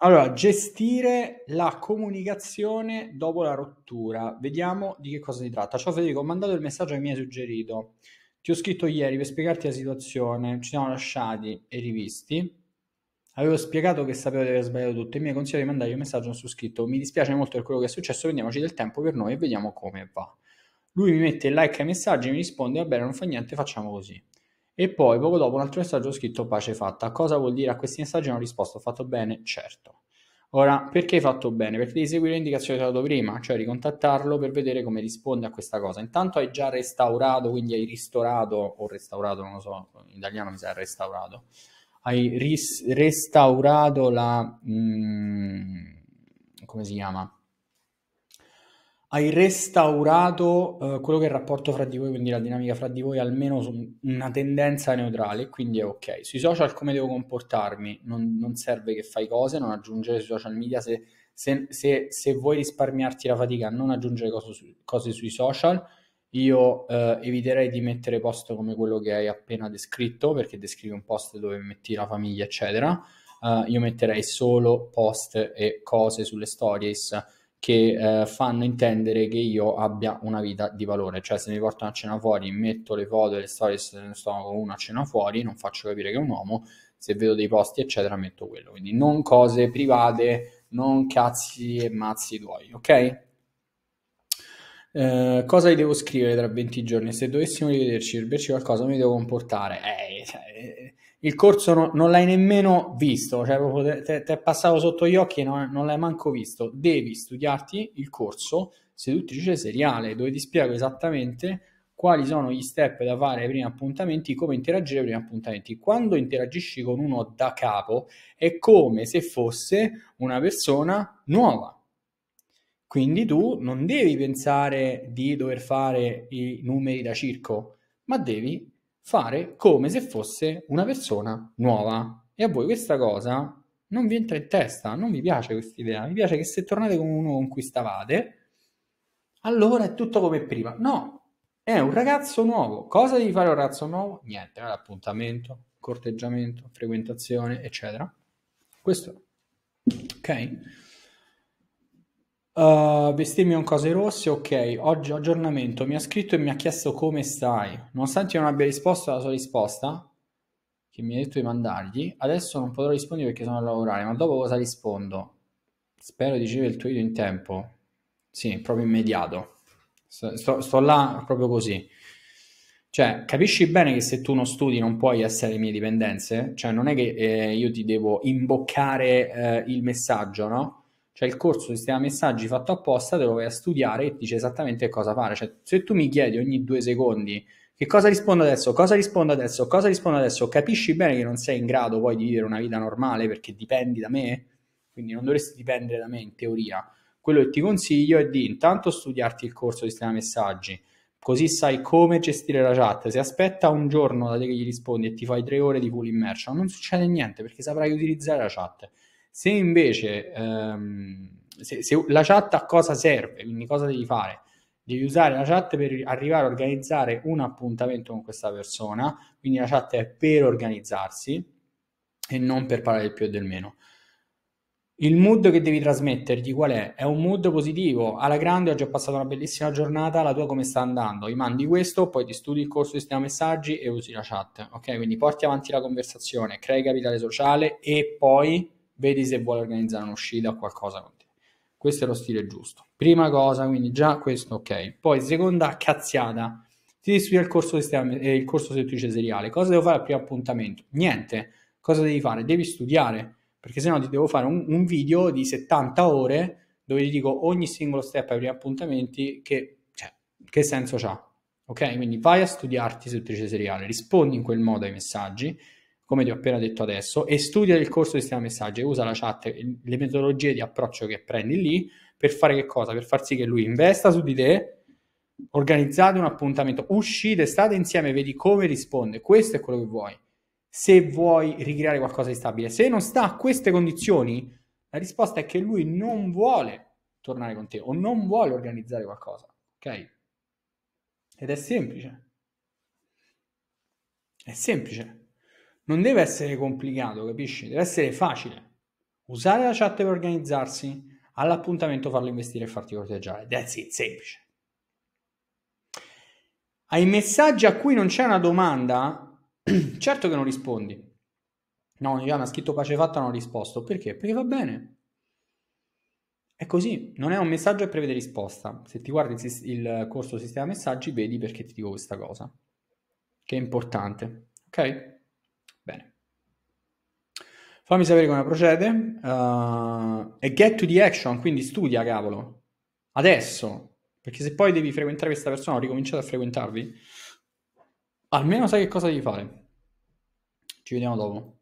Allora, gestire la comunicazione dopo la rottura. Vediamo di che cosa si tratta. Ciao Federico, ho mandato il messaggio che mi hai suggerito. Ti ho scritto ieri per spiegarti la situazione, ci siamo lasciati e rivisti. Avevo spiegato che sapevo di aver sbagliato tutto e mi hai consigliato di mandargli un messaggio su scritto mi dispiace molto per quello che è successo, prendiamoci del tempo per noi e vediamo come va. Lui mi mette like ai messaggi, mi risponde va bene, non fa niente, facciamo così. E poi poco dopo un altro messaggio scritto pace fatta. Cosa vuol dire a questi messaggi? Hanno risposto fatto bene? Certo. Ora, perché hai fatto bene? Perché devi seguire l'indicazione indicazioni che ho dato prima, cioè ricontattarlo per vedere come risponde a questa cosa. Intanto hai già restaurato, quindi hai ristorato, o restaurato, non lo so, in italiano mi sa restaurato, hai ris- restaurato la... Mh, mm, come si chiama? hai restaurato eh, quello che è il rapporto fra di voi, quindi la dinamica fra di voi, almeno su una tendenza neutrale, quindi è ok. Sui social come devo comportarmi? Non, non serve che fai cose, non aggiungere sui social media, se, se, se, se vuoi risparmiarti la fatica, non aggiungere cose, su, cose sui social. Io eh, eviterei di mettere post come quello che hai appena descritto, perché descrivi un post dove metti la famiglia, eccetera. Uh, io metterei solo post e cose sulle stories che eh, fanno intendere che io abbia una vita di valore, cioè se mi portano a cena fuori, metto le foto e le storie se sto con uno a cena fuori, non faccio capire che è un uomo, se vedo dei posti eccetera metto quello, quindi non cose private, non cazzi e mazzi tuoi, ok? Eh, cosa gli devo scrivere tra 20 giorni? Se dovessimo rivederci, rivederci qualcosa, mi devo comportare? Eh, eh, eh il corso no, non l'hai nemmeno visto, cioè proprio ti è passato sotto gli occhi e non, non, l'hai manco visto. Devi studiarti il corso seduttrice seriale, dove ti spiego esattamente quali sono gli step da fare ai primi appuntamenti, come interagire ai primi appuntamenti. Quando interagisci con uno da capo è come se fosse una persona nuova. Quindi tu non devi pensare di dover fare i numeri da circo, ma devi fare come se fosse una persona nuova. E a voi questa cosa non vi entra in testa, non vi piace questa idea. Vi piace che se tornate con uno con cui stavate, allora è tutto come prima. No, è un ragazzo nuovo. Cosa devi fare un ragazzo nuovo? Niente, appuntamento, corteggiamento, frequentazione, eccetera. Questo. Ok? Uh, vestirmi con cose rosse, ok. Oggi aggiornamento. Mi ha scritto e mi ha chiesto come stai. Nonostante io non abbia risposto alla sua risposta, che mi ha detto di mandargli, adesso non potrò rispondere perché sono a lavorare, ma dopo cosa rispondo? Spero di ricevere il tuo video in tempo. Sì, proprio immediato. Sto, sto là proprio così. Cioè, capisci bene che se tu non studi non puoi essere le mie dipendenze? Cioè, non è che eh, io ti devo imboccare eh, il messaggio, no? Cioè il corso di sistema messaggi fatto apposta te lo vai a studiare e ti dice esattamente cosa fare. Cioè se tu mi chiedi ogni due secondi che cosa rispondo adesso, cosa rispondo adesso, cosa rispondo adesso, capisci bene che non sei in grado poi di vivere una vita normale perché dipendi da me? Quindi non dovresti dipendere da me in teoria. Quello che ti consiglio è di intanto studiarti il corso di sistema messaggi, così sai come gestire la chat. Se aspetta un giorno da te che gli rispondi e ti fai tre ore di full immersion, non succede niente perché saprai utilizzare la chat. Se invece ehm, se, se la chat a cosa serve, quindi cosa devi fare? Devi usare la chat per arrivare a organizzare un appuntamento con questa persona, quindi la chat è per organizzarsi e non per parlare del più e del meno. Il mood che devi trasmettergli qual è? È un mood positivo, alla grande, oggi ho passato una bellissima giornata, la tua come sta andando? Gli mandi questo, poi ti studi il corso di sistema messaggi e usi la chat, ok? Quindi porti avanti la conversazione, crei capitale sociale e poi vedi se vuoi organizzare un'uscita o qualcosa con te. Questo è lo stile giusto. Prima cosa, quindi già questo ok. Poi seconda cazziata. Ti devi studiare il corso, eh, corso settrice seriale. Cosa devo fare al primo appuntamento? Niente. Cosa devi fare? Devi studiare, perché se no ti devo fare un, un video di 70 ore dove ti dico ogni singolo step ai primi appuntamenti che, cioè, che senso ha. Ok? Quindi vai a studiarti settrice seriale, rispondi in quel modo ai messaggi come ti ho appena detto adesso, e studia il corso di sistema messaggi, usa la chat, le metodologie di approccio che prendi lì, per fare che cosa? Per far sì che lui investa su di te, organizzate un appuntamento, uscite, state insieme, vedi come risponde, questo è quello che vuoi. Se vuoi ricreare qualcosa di stabile, se non sta a queste condizioni, la risposta è che lui non vuole tornare con te o non vuole organizzare qualcosa, ok? Ed è semplice. È semplice non deve essere complicato, capisci? Deve essere facile. Usare la chat per organizzarsi, all'appuntamento farlo investire e farti corteggiare. That's it, semplice. Ai messaggi a cui non c'è una domanda, certo che non rispondi. No, Ivana ha scritto pace fatta, non ho risposto. Perché? Perché va bene. È così, non è un messaggio e prevede risposta. Se ti guardi il corso sistema messaggi, vedi perché ti dico questa cosa, che è importante. Ok? Bene. Fammi sapere come procede. Uh, e get to the action, quindi studia, cavolo. Adesso. Perché se poi devi frequentare questa persona o ricominciate a frequentarvi, almeno sai che cosa devi fare. Ci vediamo dopo.